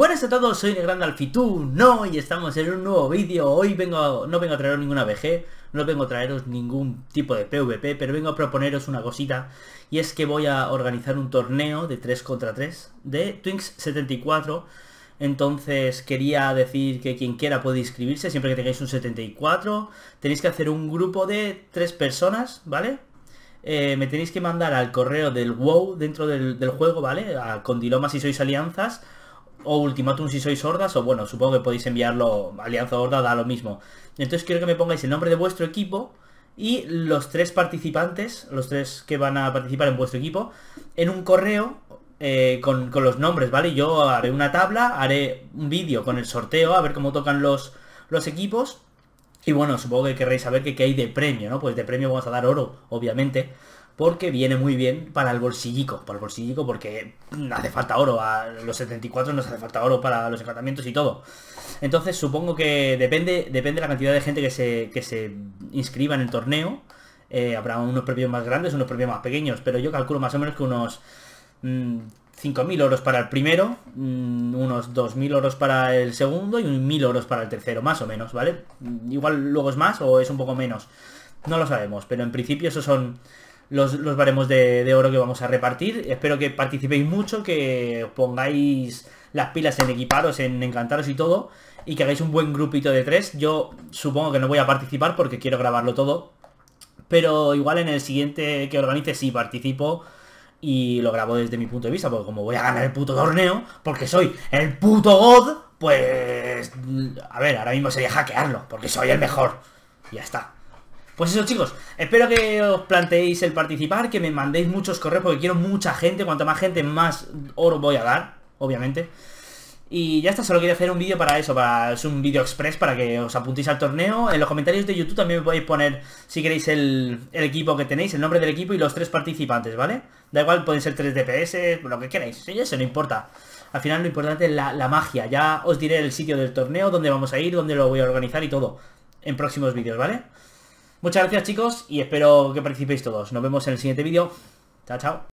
Buenas a todos, soy el gran Alfitú, no, y estamos en un nuevo vídeo. Hoy vengo no vengo a traeros ninguna BG no vengo a traeros ningún tipo de PvP, pero vengo a proponeros una cosita, y es que voy a organizar un torneo de 3 contra 3 de Twinks 74. Entonces quería decir que quien quiera puede inscribirse, siempre que tengáis un 74. Tenéis que hacer un grupo de 3 personas, ¿vale? Eh, me tenéis que mandar al correo del WoW dentro del, juego, ¿vale? A Condilomas si sois alianzas o ultimátum si sois hordas, o bueno, supongo que podéis enviarlo, alianza horda, da lo mismo. Entonces quiero que me pongáis el nombre de vuestro equipo y los tres participantes, los tres que van a participar en vuestro equipo, en un correo eh, con, los nombres, ¿vale? Yo haré una tabla, haré un vídeo con el sorteo, a ver cómo tocan los, los equipos. Y bueno, supongo que querréis saber que qué hay de premio, ¿no? Pues de premio vamos a dar oro, obviamente porque viene muy bien para el bolsillico, para el bolsillico porque hace falta oro, a los 74 nos hace falta oro para los encantamientos y todo. Entonces supongo que depende, depende la cantidad de gente que se, se inscriba en el torneo. Eh, habrá unos premios más grandes, unos premios más pequeños, pero yo calculo más o menos que unos 5.000 mm, oros para el primero, mm, unos 2.000 oros para el segundo y 1.000 oros para el tercero, más o menos, ¿vale? Igual luego es más o es un poco menos, no lo sabemos, pero en principio esos son los, baremos de, de, oro que vamos a repartir. Espero que participéis mucho, que os pongáis las pilas en equiparos, en encantaros y todo, y que hagáis un buen grupito de tres. Yo supongo que no voy a participar porque quiero grabarlo todo, pero igual en el siguiente que organice sí participo y lo grabo desde mi punto de vista, porque como voy a ganar el puto torneo, porque soy el puto god, pues... A ver, ahora mismo sería hackearlo, porque soy el mejor. ya está. Pues eso chicos, espero que os planteéis el participar, que me mandéis muchos correos porque quiero mucha gente, cuanto más gente más oro voy a dar, obviamente. Y ya está, solo quería hacer un vídeo para eso, para, es un vídeo express para que os apuntéis al torneo. En los comentarios de YouTube también me podéis poner, si queréis, el, equipo que tenéis, el nombre del equipo y los tres participantes, ¿vale? Da igual, pueden ser tres DPS, lo que queráis, eso no importa. Al final lo importante es la magia, ya os diré el sitio del torneo, dónde vamos a ir, dónde lo voy a organizar y todo, en próximos vídeos, ¿vale? Muchas gracias chicos y espero que participéis todos. Nos vemos en el siguiente vídeo. Chao, chao.